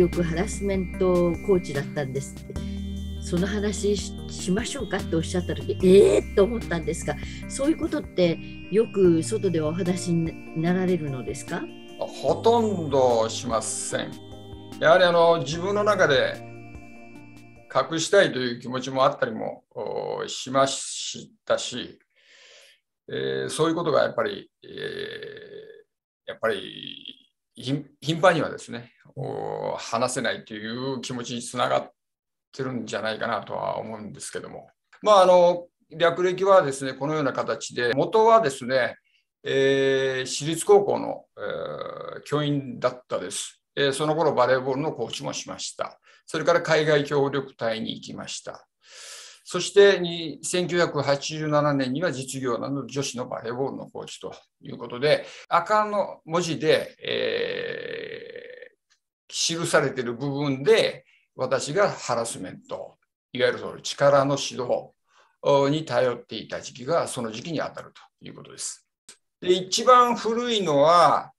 力ハラスメントコーチだったんですってその話しましょうかっておっしゃった時ええー、と思ったんですがそういうことってよく外ではお話になられるのですかほとんどしませんやはりあの自分の中で隠したいという気持ちもあったりもしましたし、えー、そういうことがやっぱり、えー、やっぱり頻繁にはですね話せないという気持ちにつながってるんじゃないかなとは思うんですけども。まあ、あの略歴はですねこのような形で元はですね、えー、私立高校の、えー、教員だったです、えー、その頃バレーボールのコーチもしましたそれから海外協力隊に行きましたそして1987年には実業団の女子のバレーボールのコーチということで赤の文字で、えー、記されている部分で私がハラスメントいわゆるその力の指導に頼っていた時期がその時期にあたるということです。で一番古いのは、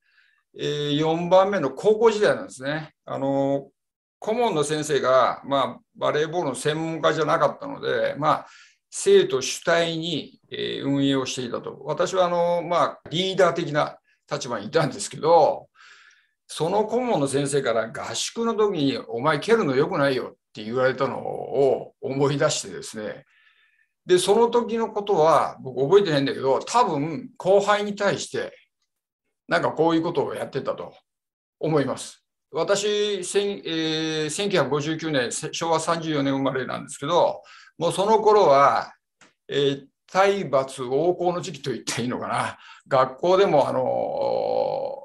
えー、4番目の高校時代なんですね。あの顧問の先生が、まあ、バレーボールの専門家じゃなかったので、まあ、生徒主体に、えー、運営をしていたと私はあの、まあ、リーダー的な立場にいたんですけどその顧問の先生から合宿の時にお前蹴るの良くないよって言われたのを思い出してですね、で、その時のことは僕覚えてないんだけど、多分後輩に対してなんかこういうことをやってたと思います。私、えー、1959年、昭和34年生まれなんですけど、もうその頃は、えー、体罰横行の時期と言っていいのかな、学校でもあのー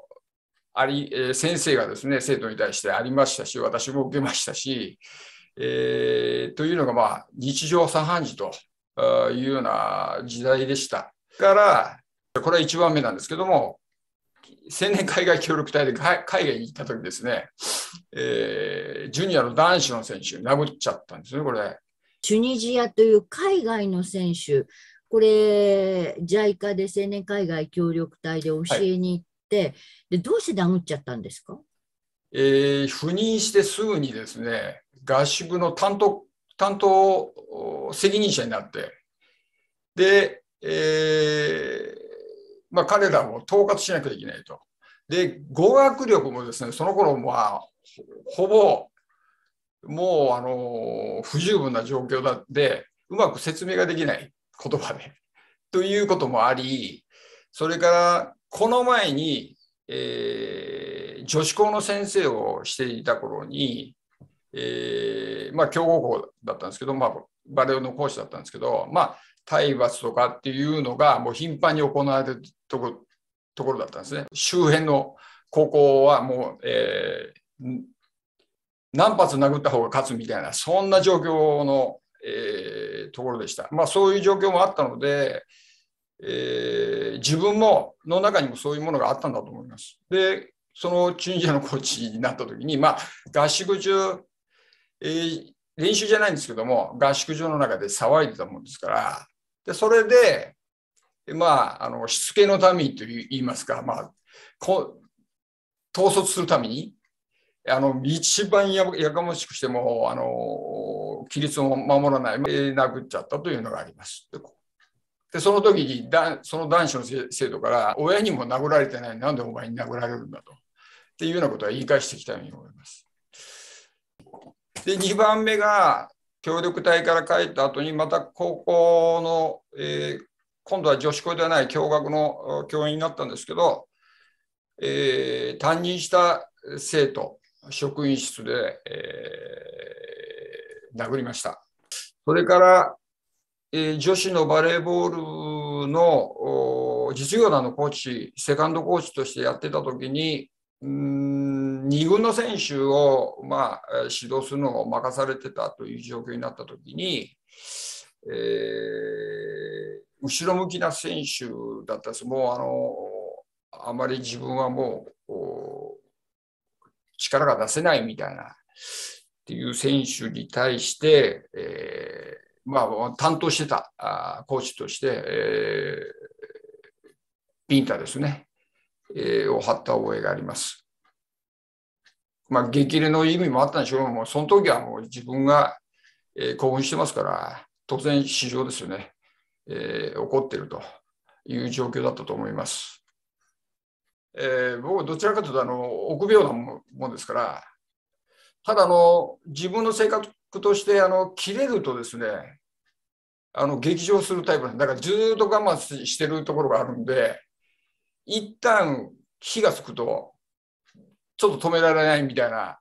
あり先生がですね生徒に対してありましたし私も受けましたし、えー、というのがまあ日常茶飯事というような時代でしたからこれは1番目なんですけども青年海外協力隊で海外に行った時ですね、えー、ジュニアの男子の選手殴っちゃったんですねこれ。チュニジアという海外の選手これ JICA で青年海外協力隊で教えに行っ、でどうしてダっちゃったんですか、えー、赴任してすぐにですね、合宿の担当担当責任者になって、で、えーまあ、彼らを統括しなきゃいけないと。で、語学力もですね、その頃まあ、ほぼ、もう、あの、不十分な状況だって、うまく説明ができない言葉で。ということもあり、それから、この前に、えー、女子校の先生をしていた頃に、えー、まあ、強豪校だったんですけど、まあ、バレエの講師だったんですけど、まあ、体罰とかっていうのがもう頻繁に行われるところだったんですね。周辺の高校はもう、えー、何発殴った方が勝つみたいな、そんな状況の、えー、ところでした。まあ、そういう状況もあったので、えー自分もの中にもそういうものがあったんだと思います。で、そのチュニジアのコーチになった時に、まあ、合宿中、えー、練習じゃないんですけども、合宿場の中で騒いでたもんですから、でそれで、まあ、あのしつけのためにといいますか、まあ、こ統率するために、あの一番ややかましくしてもあの規律を守らない、えー、殴っちゃったというのがあります。でで、その時にだ、その男子の生徒から、親にも殴られてない、なんでお前に殴られるんだと。っていうようなことは言い返してきたように思います。で、2番目が、協力隊から帰った後に、また高校の、えー、今度は女子校ではない共学の教員になったんですけど、えー、担任した生徒、職員室で、えー、殴りました。それから、え女子のバレーボールの実業団のコーチ、セカンドコーチとしてやってた時に、2軍の選手を、まあ、指導するのを任されてたという状況になった時に、えー、後ろ向きな選手だったんです。もうあのあまり自分はもう力が出せないみたいなっていう選手に対して、えーまあ、担当してたあコーチとして、えー、ピンタですね、えー、を張った覚えがあります。まあ、激励の意味もあったんでしょうけども、その時はもう自分が、えー、興奮してますから、当然、市場ですよね、えー、怒ってるという状況だったと思います。えー、僕、どちらかというとあの臆病なもんですから、ただあの、自分の性格としてあの切れるとですね、あの劇場するタイプなんだからずっと我慢してるところがあるんで一旦火がつくとちょっと止められないみたいな、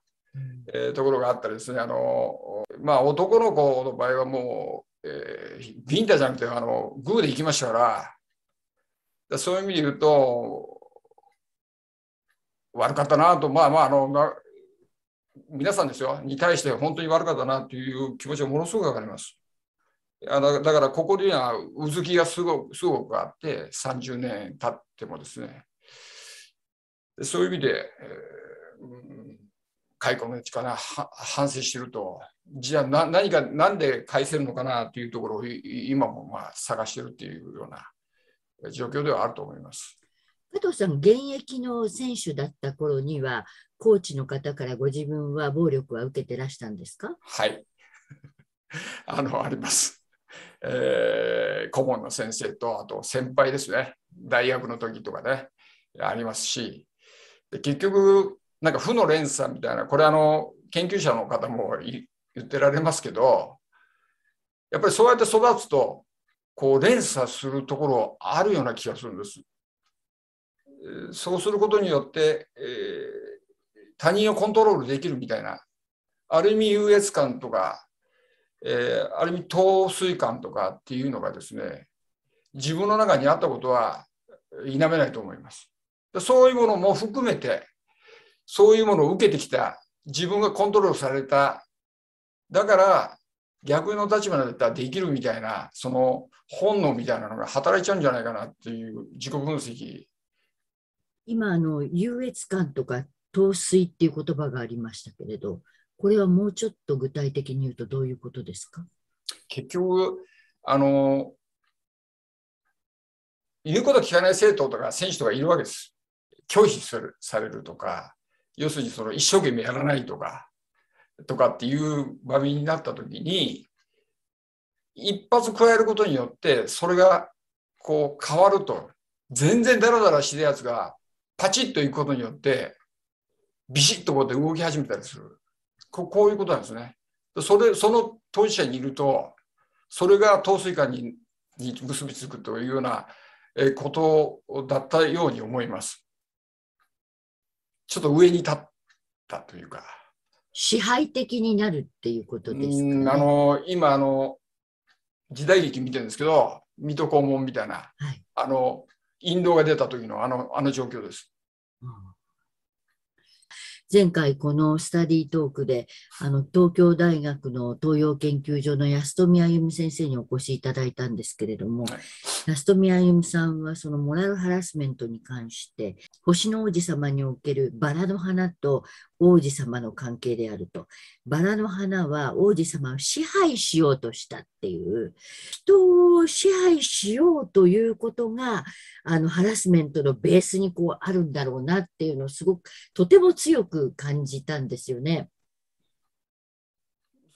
えー、ところがあったりですねあの、まあ、男の子の場合はもう、えー、ビンタじゃなくてあのグーで行きましたからそういう意味で言うと悪かったなとまあまああの皆さんですよに対して本当に悪かったなという気持ちがものすごく分かります。あのだからここにはうずきがすごすごくあって30年経ってもですねそういう意味で、えー、解雇の力反省してるとじゃあな何か何で返せるのかなというところを今もまあ探してるっていうような状況ではあると思います。加藤さん、現役の選手だった頃には、コーチの方からご自分は暴力は受けてらしたんですかはい。あの、あります。え顧問の先生と、あと先輩ですね、大学の時とかね、ありますし、で結局、なんか負の連鎖みたいな、これあの、研究者の方も言ってられますけど、やっぱりそうやって育つと、こう連鎖するところあるような気がするんです。そうすることによって、えー、他人をコントロールできるみたいな、ある意味優越感とか、えー、ある意味陶水感とかっていうのがですね自分の中にあったことは否めないと思います。そういうものも含めてそういうものを受けてきた自分がコントロールされただから逆の立場だったらできるみたいなその本能みたいなのが働いちゃうんじゃないかなっていう自己分析今あの優越感とか陶酔っていう言葉がありましたけれどこれはもうちょっと具体的に言うとどういうことですか結局あの言うこと聞かない生徒とか選手とかいるわけです。拒否するされるとか要するにその一生懸命やらないとかとかっていう場面になった時に一発加えることによってそれがこう変わると全然ダラダラしてるやつがパチッといくことによってビシッとこうやって動き始めたりするここういうことなんですね。それその当事者にいるとそれが統帥官にに結びつくというようなことだったように思います。ちょっと上に立ったというか。支配的になるっていうことですか、ね、あの今あの時代劇見てるんですけど水戸黄門みたいな、はい、あの引導が出た時のあのあの状況です。うん前回このスタディートークで、あの、東京大学の東洋研究所の安富歩先生にお越しいただいたんですけれども、ストミアユみさんはそのモラルハラスメントに関して星の王子様におけるバラの花と王子様の関係であるとバラの花は王子様を支配しようとしたっていう人を支配しようということがあのハラスメントのベースにこうあるんだろうなっていうのをすごくとても強く感じたんですよね。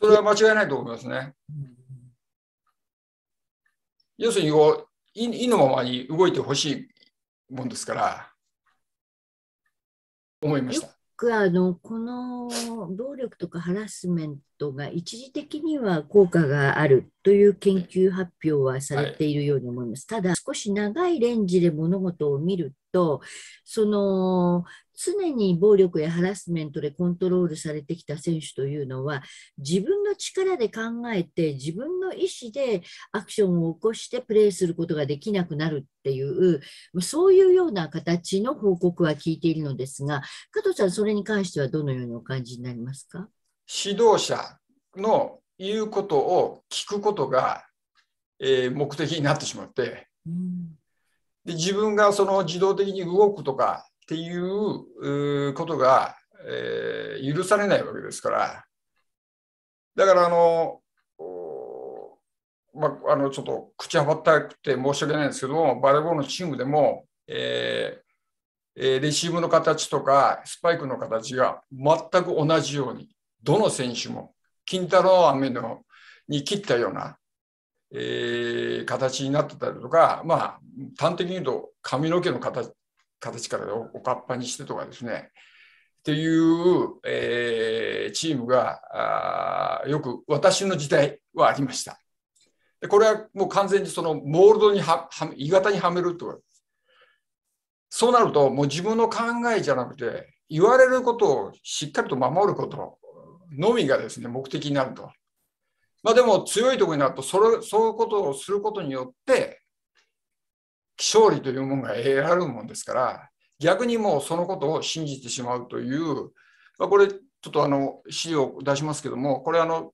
それは間違いないと思いますね。要するにこ意のままに動いてほしいもんですから、思いました。くあのこの暴力とかハラスメントが一時的には効果があるという研究発表はされているように思います。はい、ただ少し長いレンジで物事を見るとその常に暴力やハラスメントでコントロールされてきた選手というのは自分の力で考えて自分の意思でアクションを起こしてプレーすることができなくなるっていうそういうような形の報告は聞いているのですが加藤さんそれに関してはどのようにお感じになりますか指導者の言うことを聞くことが、えー、目的になってしまって、うん、で自分がその自動的に動くとかっていうことが、えー、許されないわけですから、だからあの、まあ、あのちょっと口はばったくて申し訳ないんですけども、バレーボールのチームでも、えー、レシーブの形とかスパイクの形が全く同じように、どの選手も、金太郎飴のに切ったような、えー、形になってたりとか、まあ、端的に言うと髪の毛の形形からおおかっぱにしてとかですねっていう、えー、チームがあよく私の時代はありました。でこれはもう完全にそのモールドにはは鋳型にはめるとでそうなるともう自分の考えじゃなくて言われることをしっかりと守ることのみがですね目的になると。まあ、でも強いところになるとそれそういうことをすることによって勝利というものが得られるもんですから逆にもうそのことを信じてしまうという、まあ、これちょっとあの資料を出しますけどもこれあの、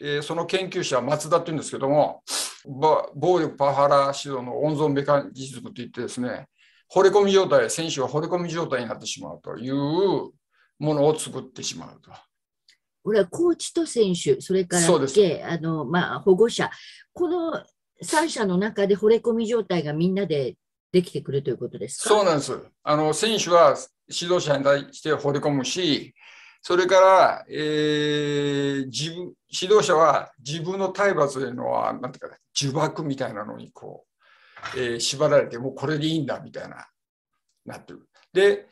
えー、その研究者松田っていうんですけども暴力パワハラ指導の温存メカニズムといってですね惚れ込み状態選手は惚れ込み状態になってしまうというものを作ってしまうと。これはコーチと選手、それからあの、まあ、保護者、この3社の中で惚れ込み状態がみんなでできてくるということですかそうなんです。あの選手は指導者に対して惚れ込むし、それから、えー、自分指導者は自分の体罰というのは、なんていうか、呪縛みたいなのにこう、えー、縛られて、もうこれでいいんだみたいな、なってる。で、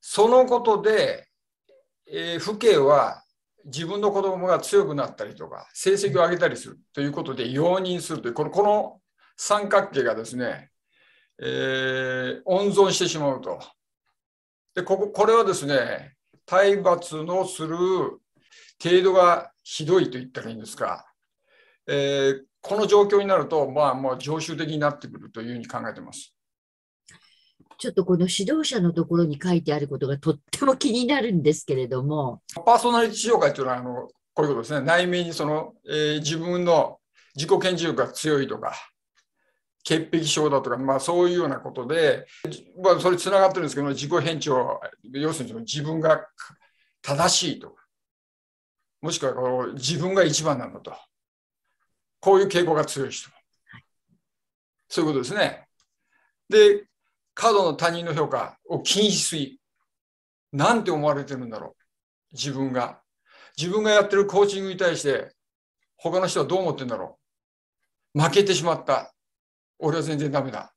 そのことで、えー、父兄は自分の子供が強くなったりとか成績を上げたりするということで容認するというこのこの三角形がですね、えー、温存してしまうと。でこここれはですね体罰のする程度がひどいと言ったらいいんですか、えー、この状況になると、まあ、もう常習的になってくるというふうに考えてます。ちょっとこの指導者のところに書いてあることがとっても気になるんですけれども。パーソナリティ障害というのはあのこういうことですね。内面にその、えー、自分の自己顕示欲が強いとか、潔癖症だとか、まあ、そういうようなことで、まあ、それつながってるんですけど自己偏を、要するにその自分が正しいとかもしくはこう自分が一番なんだとこういう傾向が強い人、はい、そういうことですね。で過度の他人の評価を禁止すぎ。なんて思われてるんだろう。自分が。自分がやってるコーチングに対して、他の人はどう思ってるんだろう。負けてしまった。俺は全然ダメだ。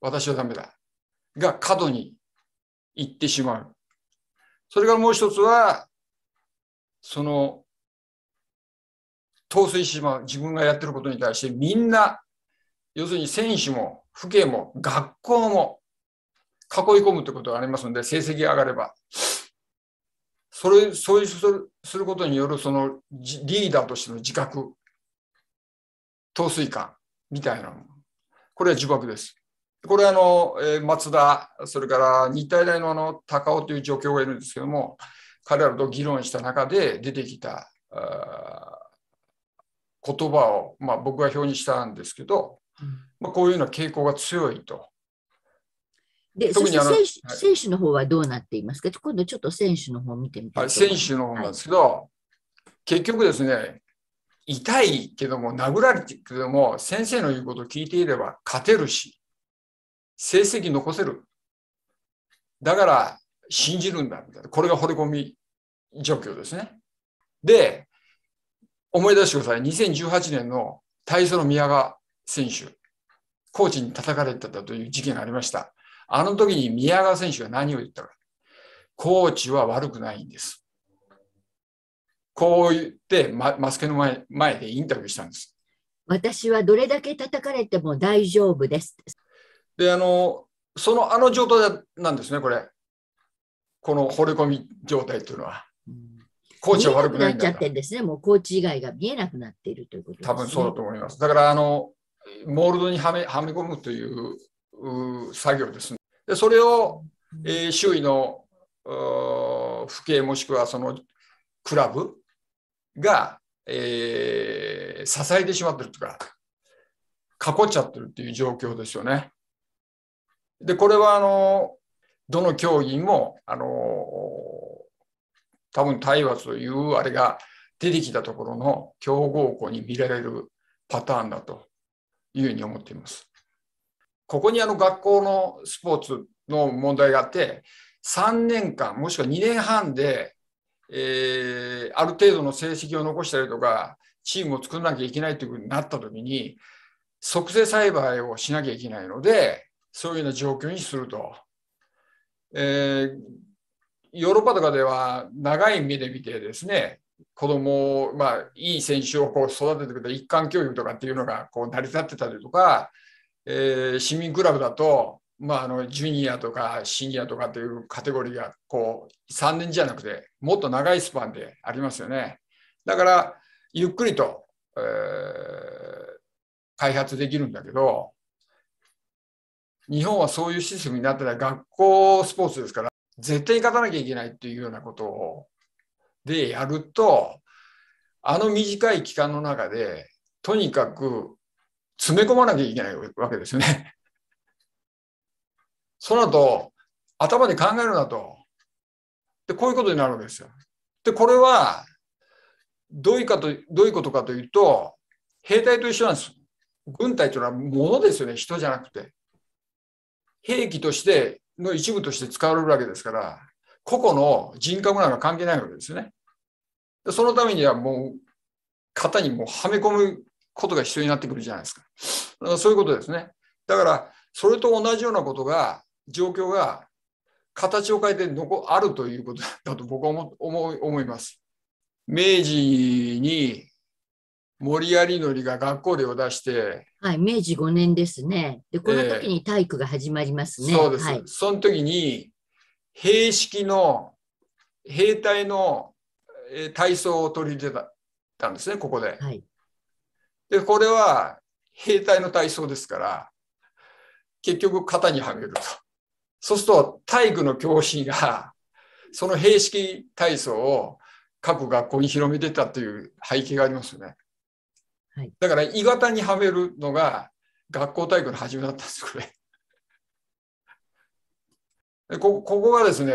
私はダメだ。が過度に行ってしまう。それからもう一つは、その、陶酔してしまう。自分がやってることに対してみんな、要するに選手も、父兄も、学校も、囲い込むということがありますので、成績が上がれば。それ、そういうすることによるそのリーダーとしての自覚、陶酔感みたいなもこれは呪縛です。これはあの、え松田、それから日体大のあの高尾という助教がいるんですけども、彼らと議論した中で出てきた言葉を、まあ、僕が表にしたんですけど、まあ、こういうような傾向が強いとで、そして選手,、選手の方はどうなっていますか今度ちょっと選手の方見てみたい選手の方なんですけど、はい、結局ですね、痛いけども、殴られてけども、先生の言うことを聞いていれば勝てるし、成績残せる。だから信じるんだみたいな、これが惚れ込み状況ですね。で、思い出してください、2018年の体操の宮川選手、コーチに叩かれてたという事件がありました。あの時に宮川選手が何を言ったか。コーチは悪くないんです。こう言って、ま、マスケの前前でインタビューしたんです。私はどれだけ叩かれても大丈夫です。で、あの、そのあの状態なんですね、これ。この惚れ込み状態というのは。コーチは悪くないんだから。なっちゃってんですね、もうコーチ以外が見えなくなっているということです、ね、多分そうだと思います。だから、あの、モールドにはめはめ込むという作業です、ね。でそれを、えー、周囲の府警もしくはそのクラブが、えー、支えてしまってるというか囲っちゃってるっていう状況ですよね。でこれはあのどの競技もあの多分体罰というあれが出てきたところの強豪校に見られるパターンだというふうに思っています。ここにあの学校のスポーツの問題があって、3年間、もしくは2年半で、えー、ある程度の成績を残したりとか、チームを作らなきゃいけないというふうになった時に、即成栽培をしなきゃいけないので、そういうような状況にすると。えー、ヨーロッパとかでは長い目で見てですね、子供を、まあ、いい選手をこう育ててくれた一貫教育とかっていうのがこう成り立ってたりとか、えー、市民クラブだと、まあ、あのジュニアとかシニアとかっていうカテゴリーがこう3年じゃなくてもっと長いスパンでありますよね。だからゆっくりと、えー、開発できるんだけど日本はそういうシステムになってたら学校スポーツですから絶対に勝たなきゃいけないっていうようなことをでやるとあの短い期間の中でとにかく詰め込まなきゃいけないわけですよね。その後、頭で考えるなと。で、こういうことになるわけですよ。で、これは、どういうかと、どういうことかというと、兵隊と一緒なんです。軍隊というのはものですよね、人じゃなくて。兵器としての一部として使われるわけですから、個々の人格なんか関係ないわけですよね。そのためにはもう、型にもはめ込むことが必要になってくるじゃないですか。だからそういうことですね。だから、それと同じようなことが、状況が形を変えて残あるということだと僕は思思思います。明治に森有則が学校でを出して、はい、明治5年ですね。で、この時に体育が始まりますね。えー、そうです、はい。その時に、兵式の兵隊の体操を取り入れたたんですね、ここで。はい、で、これは兵隊の体操ですから、結局型にはめると。そうすると体育の教師がその兵式体操を各学校に広めてたという背景がありますよね。だから鋳型にはめるのが学校体育の始めだったんですこれ。こここがですね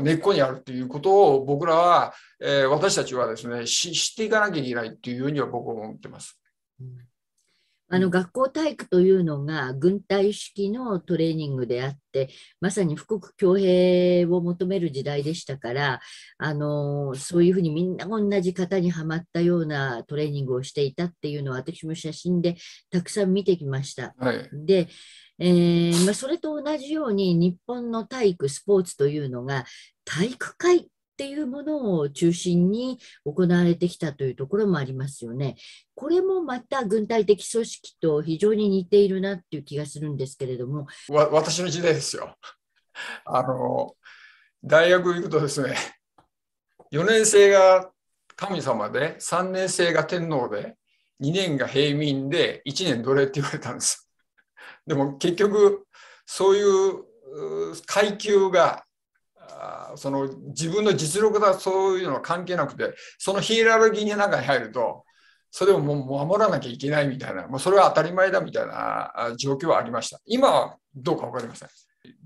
根っこにあるっていうことを僕らは、えー、私たちはですね知っていかなきゃいけないっていうふうには僕は思ってます。あの学校体育というのが軍隊式のトレーニングであってまさに富国強兵を求める時代でしたからあのそういうふうにみんな同じ型にはまったようなトレーニングをしていたっていうのは私も写真でたくさん見てきました。はい、でえー、まあ、それと同じように日本の体育スポーツというのが体育会っていうものを中心に行われてきたというところもありますよね。これもまた軍隊的組織と非常に似ているなっていう気がするんですけれども。わ私の時代ですよ。あの大学行くとですね4年生が神様で3年生が天皇で2年が平民で1年奴隷って言われたんです。でも結局そういう階級がその自分の実力だそういうのは関係なくてそのヒエラルギーの中に入るとそれをもう守らなきゃいけないみたいなもうそれは当たり前だみたいな状況はありました今はどうか分かりません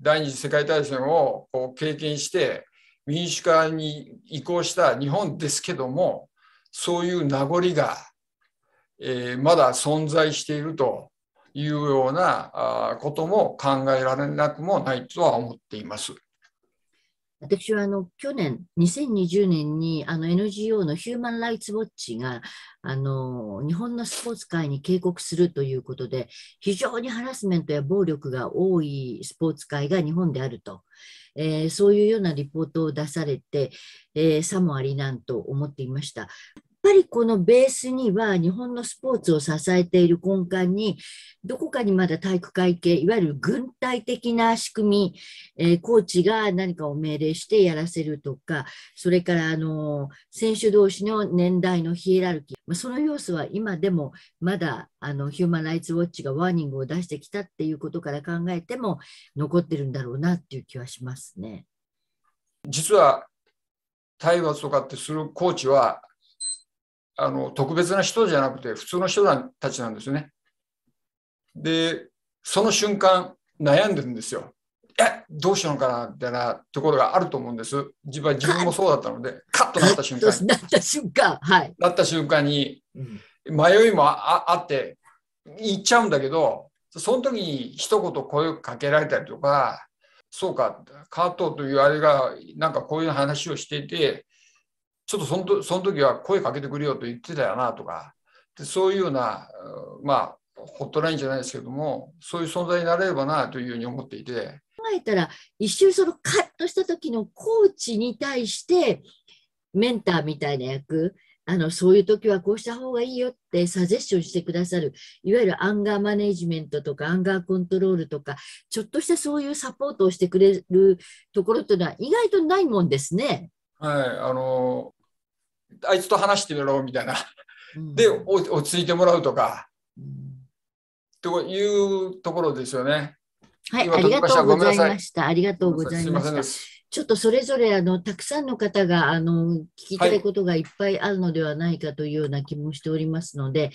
第二次世界大戦をこう経験して民主化に移行した日本ですけどもそういう名残が、えー、まだ存在しているというようなことも考えられなくもないとは思っています。私はあの去年、2020年にあの NGO のヒューマン・ライツ・ウォッチがあの日本のスポーツ界に警告するということで、非常にハラスメントや暴力が多いスポーツ界が日本であると、えー、そういうようなリポートを出されて、えー、さもありなんと思っていました。ぱりこのベースには日本のスポーツを支えている根幹に、どこかにまだ体育会系、いわゆる軍隊的な仕組み、えー、コーチが何かを命令してやらせるとか、それからあの選手同士の年代のヒエラルキー、まあ、その要素は今でもまだあのヒューマン・ライツ・ウォッチがワーニングを出してきたっていうことから考えても残ってるんだろうなっていう気はしますね。実は体罰とかってするコーチはあの特別な人じゃなくて普通の人たちなんですよね。でその瞬間悩んでるんですよ。えどうしようかなみたいなところがあると思うんです。自分は自分もそうだったので、カッとなった瞬間なった瞬間、はい。なった瞬間に、迷いもああって、行っちゃうんだけど、その時に一言声をかけられたりとか、そうか、カットというあれが、なんかこういう話をしていて、ちょっとそのその時は声かけてくれよと言ってたよなとかでそういうようなまあホットラインじゃないですけどもそういう存在になれればなというふうに思っていて考えたら一瞬そのカッとした時のコーチに対してメンターみたいな役あのそういう時はこうした方がいいよってサジェッションしてくださるいわゆるアンガーマネジメントとかアンガーコントロールとかちょっとしたそういうサポートをしてくれるところというのは意外とないもんですね。はい、あのあいつと話してみろみたいな、で落ち着いてもらうとか、というところですよね。はい、ありがとうございました。ありがとうございました。ちょっとそれぞれあのたくさんの方があの聞きたいことがいっぱいあるのではないかというような気もしておりますので、はい、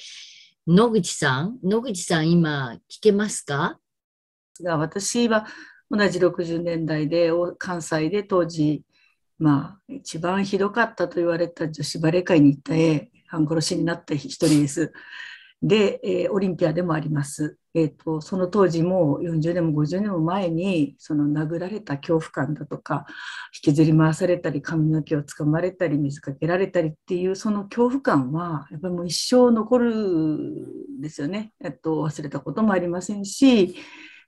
野口さん、野口さん今聞けますか？私は同じ60年代で関西で当時まあ、一番ひどかったと言われた女子バレー界に行った絵、半殺しになった一人です。で、えー、オリンピアでもあります。えーと、とその当時も40年も50年も前にその殴られた恐怖感だとか引きずり回されたり髪の毛をつかまれたり水かけられたりっていうその恐怖感はやっぱりもう一生残るんですよね。えっと、忘れたこともありませんし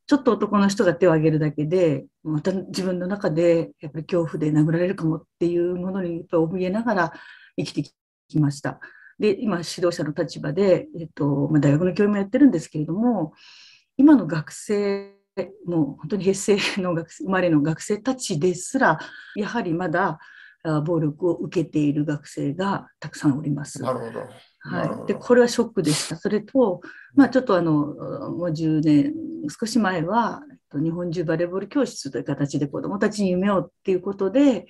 ちょっと男の人が手を挙げるだけで、また自分の中でやっぱり恐怖で殴られるかもっていうものにやっぱ怯えながら生きてきました。で、今指導者の立場で、えっと、まあ、大学の教員もやってるんですけれども、今の学生、もう本当に平成の学生生まれの学生たちですら、やはりまだ暴力を受けている学生がたくさんおります。なるほどはい、でこれはショックでした。それと、まあ、ちょっとあのもう10年少し前は日本中バレーボール教室という形で子どもたちに夢をっていうことで、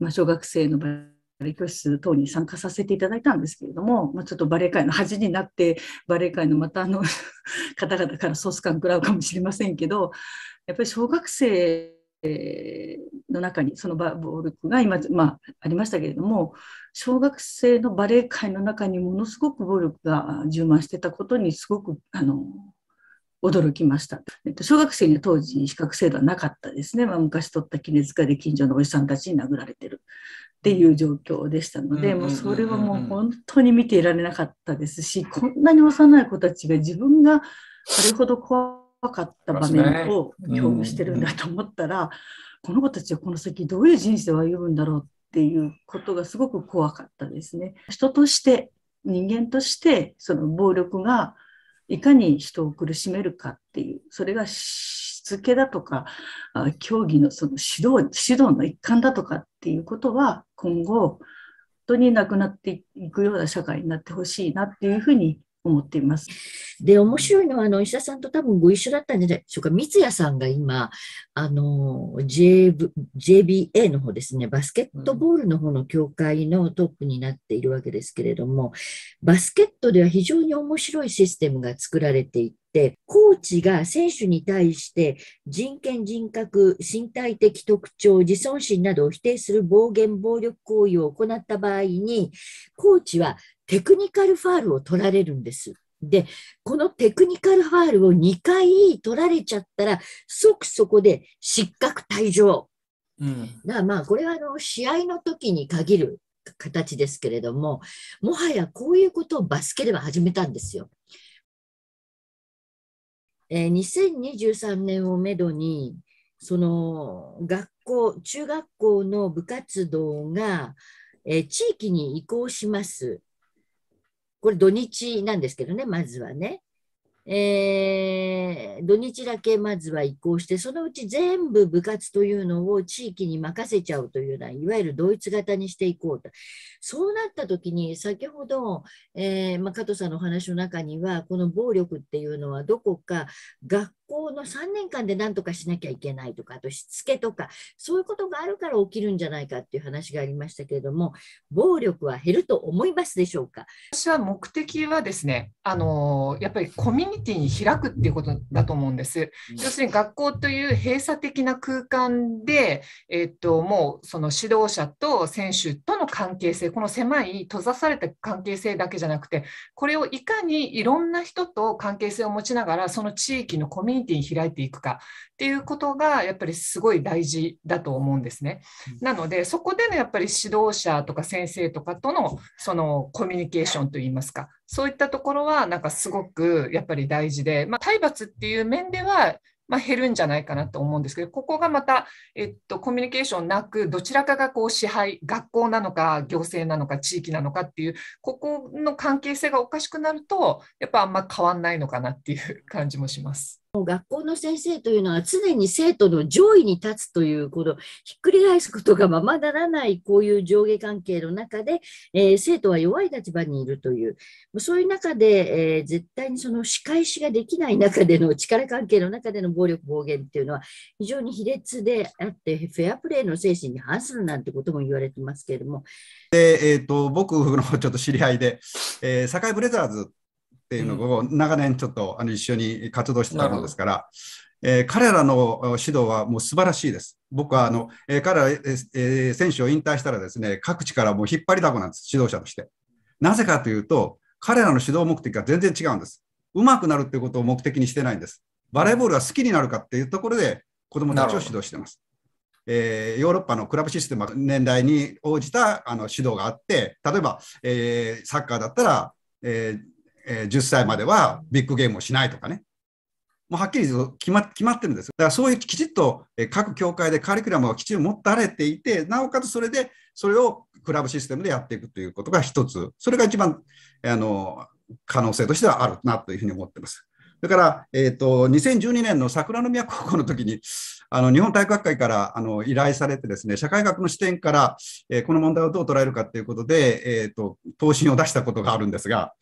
まあ、小学生のバレー教室等に参加させていただいたんですけれども、まあ、ちょっとバレー界の恥になってバレー界のまたあの 方々からソース感食らうかもしれませんけどやっぱり小学生の中に、その暴力が今、まあ、ありましたけれども、小学生のバレエ界の中にものすごく暴力が充満してたことにすごく、あの、驚きました。えっと、小学生には当時、比較制度はなかったですね。まあ、昔取った絹塚で近所のおじさんたちに殴られてるっていう状況でしたので、もうそれはもう本当に見ていられなかったですし、こんなに幼い子たちが自分があれほど怖かった場面を共有してるんだと思ったら、この子たちはこの先どういう人生を歩むんだろうっていうことがすごく怖かったですね。人として人間としてその暴力がいかに人を苦しめるかっていうそれがしつけだとか競技のその指導指導の一環だとかっていうことは今後本当になくなっていくような社会になってほしいなっていうふうに思っています。で、面白いのは、あの、石田さんと多分ご一緒だったんじゃないでしょうか。三谷さんが今、あの、JB、JBA の方ですね、バスケットボールの方の協会のトップになっているわけですけれども、バスケットでは非常に面白いシステムが作られてい、コーチが選手に対して人権、人格、身体的特徴、自尊心などを否定する暴言、暴力行為を行った場合に、コーチはテクニカルファールを取られるんです。で、このテクニカルファールを2回取られちゃったら、即そこで失格退場。うん、だからまあ、これはあの試合の時に限る形ですけれども、もはやこういうことをバスケでは始めたんですよ。えー、2023年をめどにその学校中学校の部活動が、えー、地域に移行します。これ土日なんですけどねまずはね。えー、土日だけまずは移行して、そのうち全部部活というのを地域に任せちゃうというな、いわゆる同一型にしていこうと。そうなった時に、先ほど、えー、ま加藤さんのお話の中には、この暴力っていうのはどこか学校の3年間で何とかしなきゃいけないとか、あとしつけとか、そういうことがあるから起きるんじゃないかっていう話がありましたけれども、暴力は減ると思いますでしょうか私は目的はですね、あのやっぱりコミュニティに開くっていうことだと思うんです。要するに学校という閉鎖的な空間で、えっと、もうその指導者と選手との関係性、この狭い閉ざされた関係性だけじゃなくて、これをいかにいろんな人と関係性を持ちながら、その地域のコミュニティニティ開いていくかっていうことがやっぱりすごい大事だと思うんですね。なのでそこでのやっぱり指導者とか先生とかとのそのコミュニケーションといいますかそういったところはなんかすごくやっぱり大事で、まあ、体罰っていう面ではまあ、減るんじゃないかなと思うんですけど、ここがまた、えっと、コミュニケーションなく、どちらかがこう支配、学校なのか、行政なのか、地域なのかっていう、ここの関係性がおかしくなると、やっぱあんま変わんないのかなっていう感じもします。学校の先生というのは常に生徒の上位に立つという、このひっくり返すことがままならないこういう上下関係の中で、えー、生徒は弱い立場にいるという、そういう中で、えー、絶対にその仕返しができない中での力関係の中での暴力暴言っていうのは非常に卑劣であって、フェアプレーの精神に反するなんてことも言われてますけれども。でえーと、僕のちょっと知り合いで、えー、堺ブレザーズっていうのを長年ちょっとあの一緒に活動してたんのですから、えー、彼らの指導はもう素晴らしいです。僕はあの、えー、彼ら、えー、選手を引退したらですね、各地からもう引っ張りだこなんです、指導者として。なぜかというと、彼らの指導目的が全然違うんです。上手くなるってことを目的にしてないんです。バレーボールが好きになるかっていうところで、子どもたちを指導してます。えー、ヨーロッパのクラブシステム年代に応じたあの指導があって、例えば、えー、サッカーだったら、えー、えー、10歳まではビッグゲームをしないとかね。もうはっきり決ま決まってるんです。だからそういうきちっと各協会でカリキュラムをきちんと持たれていて、なおかつそれでそれをクラブシステムでやっていくということが一つ、それが一番あの可能性としてはあるなというふうに思ってます。だから、えーと、と2012年の桜宮高校の時にあの日本体育学会からあの依頼されてですね社会学の視点から、えー、この問題をどう捉えるかということで、えーと答申を出したことがあるんですが、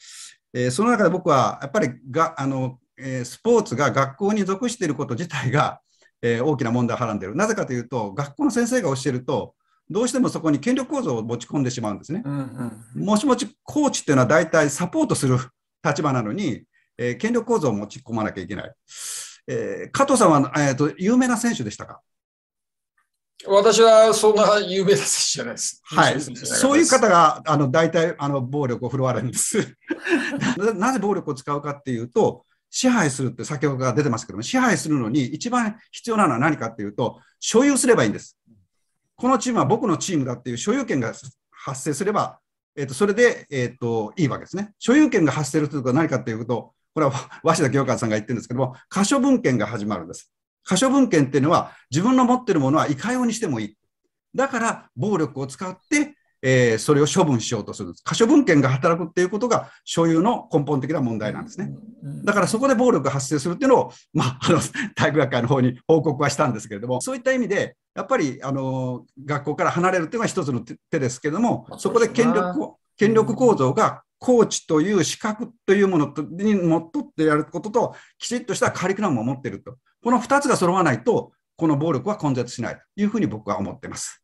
えー、その中で僕はやっぱりがあの、えー、スポーツが学校に属していること自体が、えー、大きな問題をはらんでいる。なぜかというと学校の先生が教えるとどうしてもそこに権力構造を持ち込んでしまうんですね。うんうん、もしもちコーチっていうのは大体サポートする立場なのに、えー、権力構造を持ち込まなきゃいけない。えー、加藤さんは、えーと、と有名な選手でしたか私はそんな有名な選手じゃないです。はい。そういう方が、あの、大体、あの、暴力を振るわれるんです な。なぜ暴力を使うかっていうと、支配するって先ほどから出てますけども、支配するのに一番必要なのは何かっていうと、所有すればいいんです。このチームは僕のチームだっていう所有権が発生すれば、えっ、ー、と、それで、えっ、ー、と、いいわけですね。所有権が発生するということは何かっていうと、これは鷲田行官さんが言ってるんですけども、可処分権が始まるんです。可処分権っていうのは自分の持ってるものはいかようにしてもいい。だから暴力を使って、えー、それを処分しようとする。可処分権が働くっていうことが所有の根本的な問題なんですね。だからそこで暴力が発生するっていうのを、まあ、あの体育学会の方に 報告はしたんですけれども、そういった意味で、やっぱりあの学校から離れるっていうのは一つの手ですけれども、そこで権力を権力構造がコーチという資格というものにのっとってやることと、きちっとしたカリクラムを持っていると。この2つが揃わないと、この暴力は根絶しないというふうに僕は思っています。